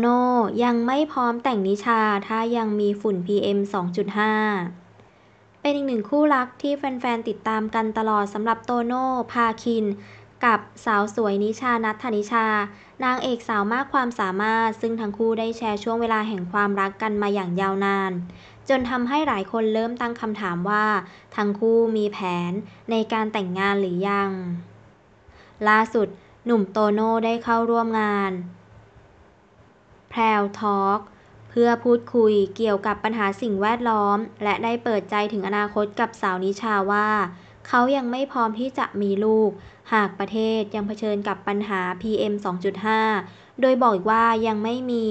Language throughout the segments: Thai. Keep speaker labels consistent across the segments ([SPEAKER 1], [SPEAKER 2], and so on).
[SPEAKER 1] โน่ยังไม่พร้อมแต่งนิชา ถ้ายังมีฝุ่น PM 2.5 เป็นอีกหนึ่งคู่รักที่แฟนๆติดตามกันตลอดสำหรับโตโน่พาคินกับสาวสวยนิชานัทธนิชา นางเอกสาวมากความสามารถ ซึ่งทั้งคู่ได้แชร์ช่วงเวลาแห่งความรักกันมาอย่างยาวนาน จนทำให้หลายคนเริ่มตั้งคำถามว่า ทั้งคู่มีแผนในการแต่งงานหรือยัง ล่าสุดหนุ่มโตโน่ได้เข้าร่วมงานแพลวทอล์กเพื่อพูดคุยเกี่ยวกับปัญหาสิ่งแวดล้อม และได้เปิดใจถึงอนาคตกับสาวนิชาว่า เขายังไม่พร้อมที่จะมีลูก หากประเทศยังเผชิญกับปัญหา PM 2.5 โดยบอกอีกว่ายังไม่มี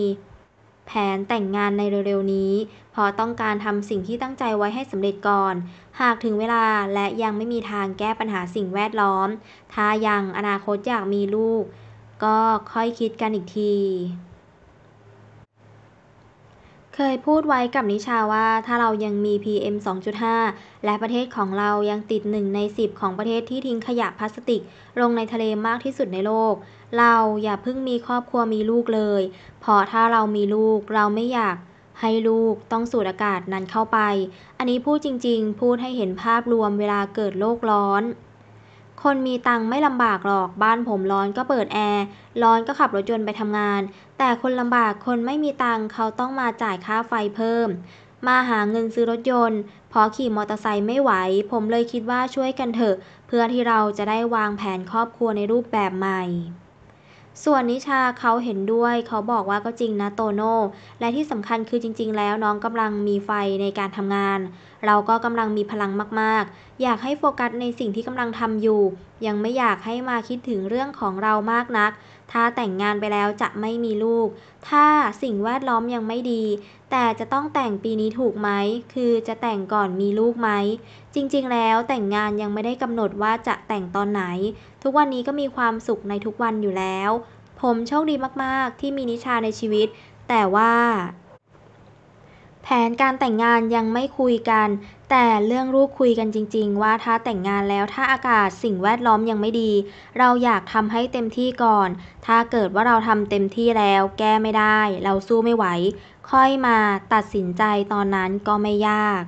[SPEAKER 1] แผนแต่งงานในเร็วๆนี้เพราะต้องการทำสิ่งที่ตั้งใจไว้ให้สำเร็จก่อน หากถึงเวลาและยังไม่มีทางแก้ปัญหาสิ่งแวดล้อม ถ้ายังอนาคตอยากมีลูก ก็ค่อยคิดกันอีกทีเคยพูดไว้กับนิชาว่าถ้าเรายังมี PM 2.5 และประเทศของเรายังติด 1 ใน 10 ของประเทศที่ทิ้งขยะพลาสติก ลงในทะเลมากที่สุดในโลก เราอย่าเพิ่งมีครอบครัวมีลูกเลยเพราะถ้าเรามีลูกเราไม่อยากให้ลูกต้องสูดอากาศนั้นเข้าไป อันนี้พูดจริงๆ พูดให้เห็นภาพรวมเวลาเกิดโลกร้อนคนมีตังค์ไม่ลำบากหรอกบ้านผมร้อนก็เปิดแอร์ ร้อนก็ขับรถยนต์ไปทำงาน แต่คนลำบากคนไม่มีตังค์เขาต้องมาจ่ายค่าไฟเพิ่ม มาหาเงินซื้อรถยนต์ พอขี่มอเตอร์ไซค์ไม่ไหว ผมเลยคิดว่าช่วยกันเถอะ เพื่อที่เราจะได้วางแผนครอบครัวในรูปแบบใหม่ส่วนนิชาเขาเห็นด้วย เขาบอกว่าก็จริงนะโตโน่ และที่สำคัญคือจริงๆแล้วน้องกำลังมีไฟในการทำงาน เราก็กำลังมีพลังมากๆ อยากให้โฟกัสในสิ่งที่กำลังทำอยู่ ยังไม่อยากให้มาคิดถึงเรื่องของเรามากนักถ้าแต่งงานไปแล้วจะไม่มีลูก ถ้าสิ่งแวดล้อมยังไม่ดี แต่จะต้องแต่งปีนี้ถูกไหม คือจะแต่งก่อนมีลูกไหม จริงๆ แล้วแต่งงานยังไม่ได้กำหนดว่าจะแต่งตอนไหน ทุกวันนี้ก็มีความสุขในทุกวันอยู่แล้ว ผมโชคดีมากๆ ที่มีนิชาในชีวิต แต่ว่าแผนการแต่งงานยังไม่คุยกัน แต่เรื่องลูกคุยกันจริงๆ ว่าถ้าแต่งงานแล้วถ้าอากาศสิ่งแวดล้อม ยังไม่ดี เราอยากทำให้เต็มที่ก่อน ถ้าเกิดว่าเราทำเต็มที่แล้วแก้ไม่ได้ เราสู้ไม่ไหว ค่อยมาตัดสินใจตอนนั้นก็ไม่ยาก